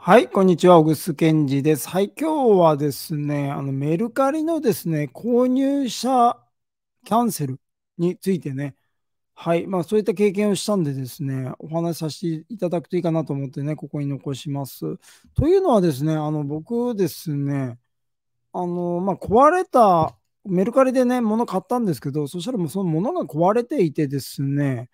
はい、こんにちは、小楠健二です。はい、今日はですね、あのメルカリのですね、購入者キャンセルについてね、はい、まあそういった経験をしたんでですね、お話しさせていただくといいかなと思ってね、ここに残します。というのはですね、あの僕ですね、あの、まあ、壊れたメルカリでね、物買ったんですけど、そしたらもうその物が壊れていてですね、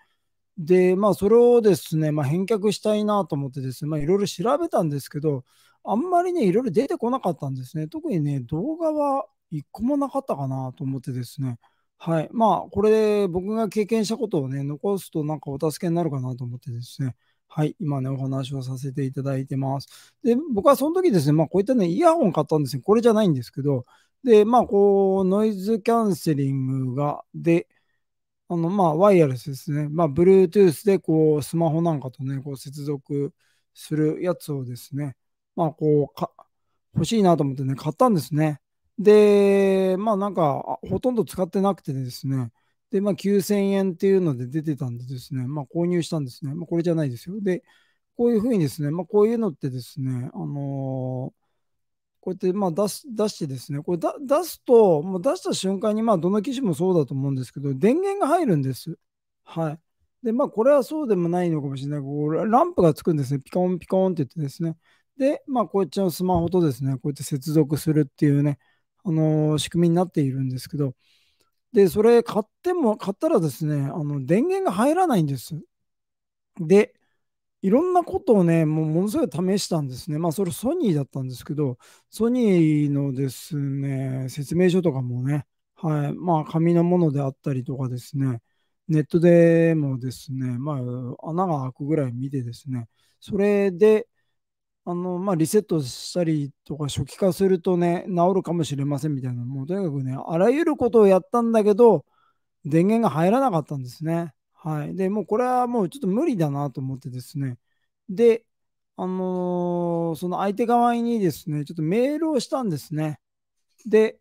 で、まあ、それをですね、まあ、返却したいなと思ってですね、まあ、いろいろ調べたんですけど、あんまりね、いろいろ出てこなかったんですね。特にね、動画は一個もなかったかなと思ってですね。はい。まあ、これ、で僕が経験したことをね、残すとなんかお助けになるかなと思ってですね。はい。今ね、お話をさせていただいてます。で、僕はその時ですね、まあ、こういったね、イヤホン買ったんですよ。これじゃないんですけど、で、まあ、こう、ノイズキャンセリングが、で、あの、まあ、ワイヤレスですね。まあ、Bluetooth で、こう、スマホなんかとね、こう、接続するやつをですね、まあ、こう、か、欲しいなと思ってね、買ったんですね。で、まあ、なんか、ほとんど使ってなくてですね、で、まあ、9000円っていうので出てたんでですね、まあ、購入したんですね。まあ、これじゃないですよ。で、こういうふうにですね、まあ、こういうのってですね、あのーこうやってまあ出す出してですね、これだ出すと、もう出した瞬間に、まあ、どの機種もそうだと思うんですけど、電源が入るんです。はい。で、まあ、これはそうでもないのかもしれないこうランプがつくんですね。ピコンピコンって言ってですね。で、まあ、こっちのスマホとですね、こうやって接続するっていうね、あのー、仕組みになっているんですけど、で、それ買っても、買ったらですね、あの電源が入らないんです。で、いろんなことをね、もうものすごい試したんですね。まあ、それソニーだったんですけど、ソニーのですね、説明書とかもね、はい、まあ、紙のものであったりとかですね、ネットでもですね、まあ、穴が開くぐらい見てですね、それで、あの、まあ、リセットしたりとか、初期化するとね、治るかもしれませんみたいな、もうとにかくね、あらゆることをやったんだけど、電源が入らなかったんですね。はい。で、もうこれはもうちょっと無理だなと思ってですね。で、あのー、その相手側にですね、ちょっとメールをしたんですね。で、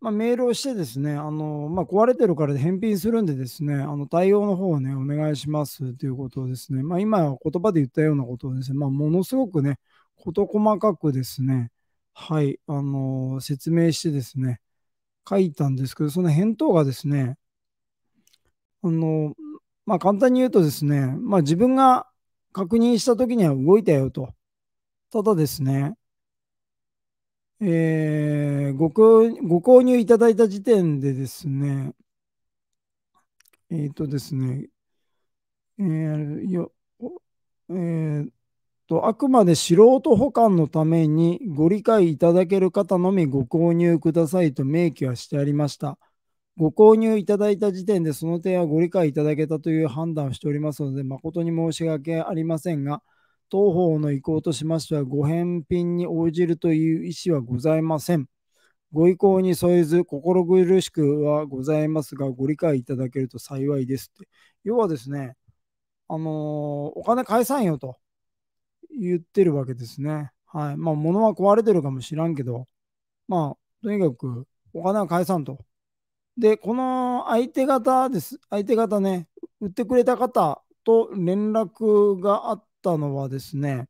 まあ、メールをしてですね、あのー、まあ、壊れてるから返品するんでですね、あの対応の方をね、お願いしますということをですね、まあ、今言葉で言ったようなことをですね、まものすごくね、事細かくですね、はい、あのー、説明してですね、書いたんですけど、その返答がですね、あの、まあ、簡単に言うとですね、まあ、自分が確認した時には動いたよと。ただですね、えー、ごご購入いただいた時点でですね、えっ、ー、とですね、えー、よえー、と、あくまで素人保管のためにご理解いただける方のみご購入くださいと明記はしてありました。ご購入いただいた時点でその点はご理解いただけたという判断をしておりますので、誠に申し訳ありませんが、当方の意向としましては、ご返品に応じるという意思はございません。ご意向に添えず、心苦しくはございますが、ご理解いただけると幸いですって。要はですね、あのー、お金返さんよと言ってるわけですね。はい。まあ、物は壊れてるかもしらんけど、まあ、とにかくお金は返さんと。で、この相手方です。相手方ね、売ってくれた方と連絡があったのはですね、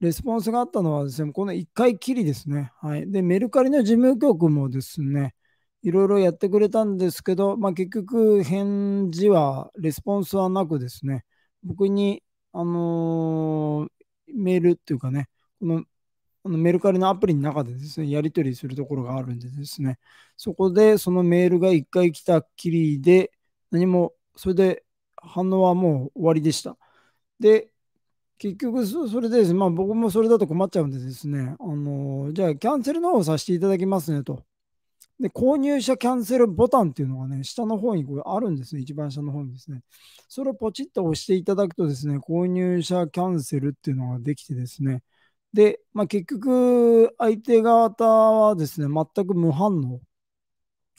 レスポンスがあったのはですね、この1回きりですね。はい。で、メルカリの事務局もですね、いろいろやってくれたんですけど、まあ、結局返事は、レスポンスはなくですね、僕に、あのー、メールっていうかね、こののメルカリのアプリの中でですね、やり取りするところがあるんでですね、そこでそのメールが1回来たっきりで、何も、それで反応はもう終わりでした。で、結局それでですね、まあ僕もそれだと困っちゃうんでですね、あのじゃあキャンセルの方をさせていただきますねと。で、購入者キャンセルボタンっていうのがね、下の方にこれあるんですね、一番下の方にですね。それをポチッと押していただくとですね、購入者キャンセルっていうのができてですね、で、まあ、結局、相手方はですね、全く無反応、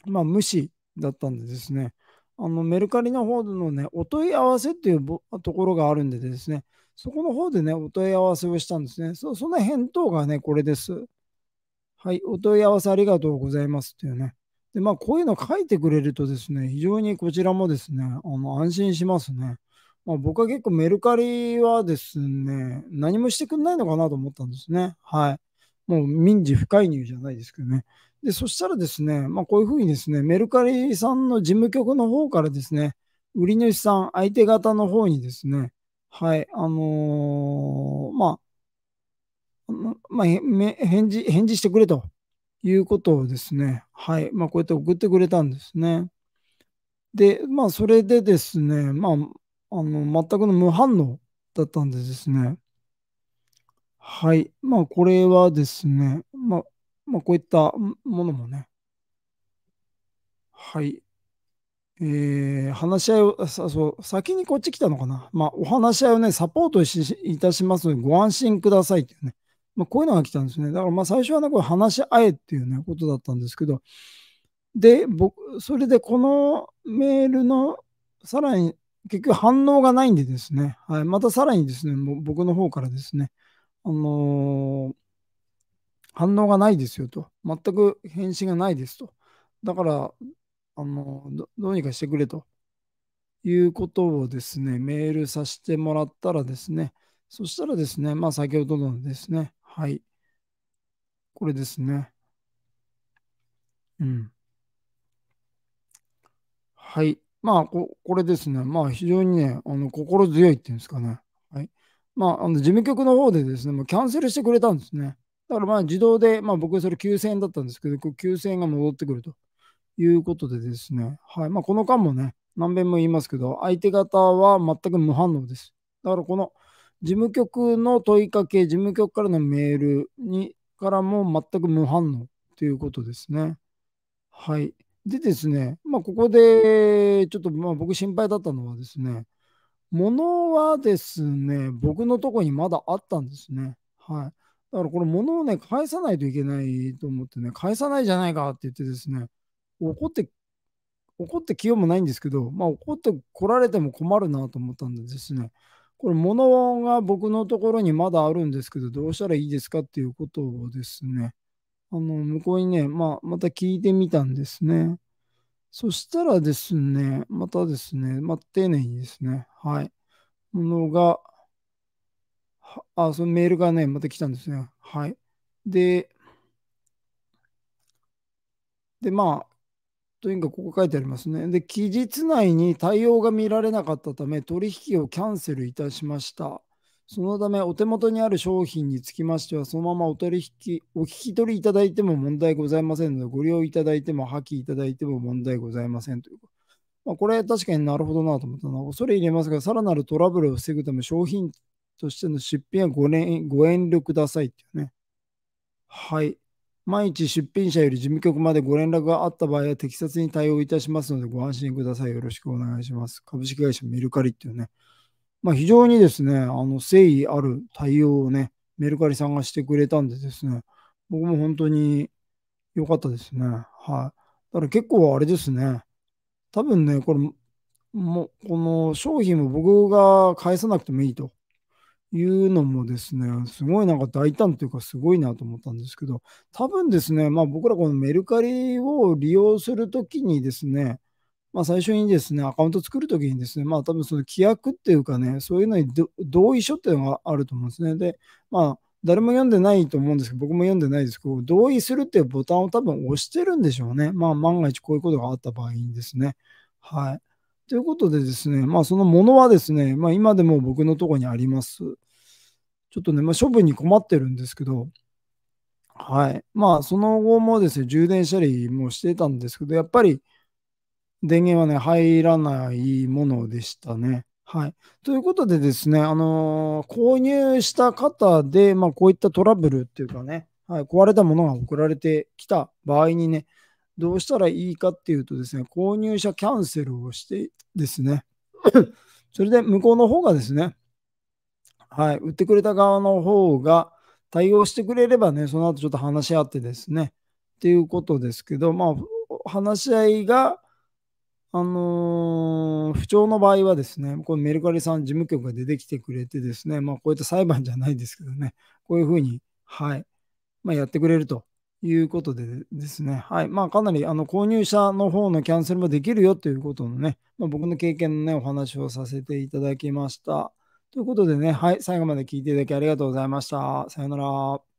まあ、無視だったんでですね、あのメルカリの方のね、お問い合わせっていうところがあるんでですね、そこの方でね、お問い合わせをしたんですね。そその返答がね、これです。はい、お問い合わせありがとうございますっていうね。で、まあ、こういうの書いてくれるとですね、非常にこちらもですね、あの安心しますね。まあ、僕は結構メルカリはですね、何もしてくんないのかなと思ったんですね。はい。もう民事不介入じゃないですけどね。で、そしたらですね、まあ、こういうふうにですね、メルカリさんの事務局の方からですね、売り主さん、相手方の方にですね、はい、あのー、まあ、まあ、返事、返事してくれということをですね、はい、まあ、こうやって送ってくれたんですね。で、まあ、それでですね、まあ、あの、全くの無反応だったんでですね。はい。まあ、これはですね、まあ、まあ、こういったものもね、はい。えー、話し合いを、そう、先にこっち来たのかな。まあ、お話し合いをね、サポートしいたしますので、ご安心くださいっていうね。まあ、こういうのが来たんですね。だから、まあ、最初はね、これ話し合えっていうね、ことだったんですけど、で、僕、それでこのメールの、さらに結局反応がないんでですね、はい、またさらにですね、僕の方からですね、あのー、反応がないですよと、全く返信がないですと、だから、あのー、どうにかしてくれということをですね、メールさせてもらったらですね、そしたらですね、まあ先ほどのですね、はい、これですね、うん。はい。まあこ、これですね、まあ、非常にね、あの心強いっていうんですかね。はい。まあ、あの事務局の方でですね、もうキャンセルしてくれたんですね。だからまあ自動で、まあ、僕それ9000円だったんですけど、9000円が戻ってくるということでですね、はいまあ、この間もね、何遍も言いますけど、相手方は全く無反応です。だからこの事務局の問いかけ、事務局からのメールにからも全く無反応ということですね。はい。でですね、まあ、ここでちょっとまあ僕心配だったのはですね、物はですね、僕のとこにまだあったんですね。はい。だからこれ物をね、返さないといけないと思ってね、返さないじゃないかって言ってですね、怒って、怒ってきようもないんですけど、まあ、怒って来られても困るなと思ったんでですね、これ物が僕のところにまだあるんですけど、どうしたらいいですかっていうことをですね、あの、向こうにね、まあ、また聞いてみたんですね。そしたらですね、またですね、まあ、丁寧にですね、はい。ものが、あ、そのメールがね、また来たんですね。はい。で、で、まあ、とにかくここ書いてありますね。で、期日内に対応が見られなかったため、取引をキャンセルいたしました。そのため、お手元にある商品につきましては、そのままお取引、お聞き取りいただいても問題ございませんので、ご利用いただいても破棄いただいても問題ございませんという。まあ、これ確かになるほどなと思ったのは、恐れ入れますが、さらなるトラブルを防ぐため、商品としての出品はご年ご遠慮くださいっていうね。はい。毎日出品者より事務局までご連絡があった場合は適切に対応いたしますのでご安心ください。よろしくお願いします。株式会社メルカリっていうね。まあ、非常にですね、あの誠意ある対応をね、メルカリさんがしてくれたんでですね、僕も本当に良かったですね。はい。だから結構あれですね、多分ね、これ、もこの商品も僕が返さなくてもいいというのもですね、すごいなんか大胆というかすごいなと思ったんですけど、多分ですね、まあ僕らこのメルカリを利用するときにですね、まあ、最初にですね、アカウント作るときにですね、まあ、多分その規約っていうかね、そういうのに同意書っていうのがあると思うんですね。で、まあ、誰も読んでないと思うんですけど、僕も読んでないですけど、同意するっていうボタンを多分押してるんでしょうね。まあ、万が一こういうことがあった場合にですね。はい。ということでですね、まあ、そのものはですね、まあ、今でも僕のとこにあります。ちょっとね、まあ、処分に困ってるんですけど、はい。まあ、その後もですね、充電したりもしてたんですけど、やっぱり、電源はね、入らないものでしたね。はい。ということでですね、あのー、購入した方で、まあ、こういったトラブルっていうかね、はい、壊れたものが送られてきた場合にね、どうしたらいいかっていうとですね、購入者キャンセルをしてですね、それで向こうの方がですね、はい、売ってくれた側の方が対応してくれればね、その後ちょっと話し合ってですね、っていうことですけど、まあ、話し合いがあのー、不調の場合はですね、これメルカリさん事務局が出てきてくれてですね、まあ、こういった裁判じゃないですけどね、こういうふうに、はい、まあ、やってくれるということでですね、はい、まあ、かなりあの購入者の方のキャンセルもできるよということのね、まあ、僕の経験のね、お話をさせていただきました。ということでね、はい、最後まで聞いていただきありがとうございました。さようなら。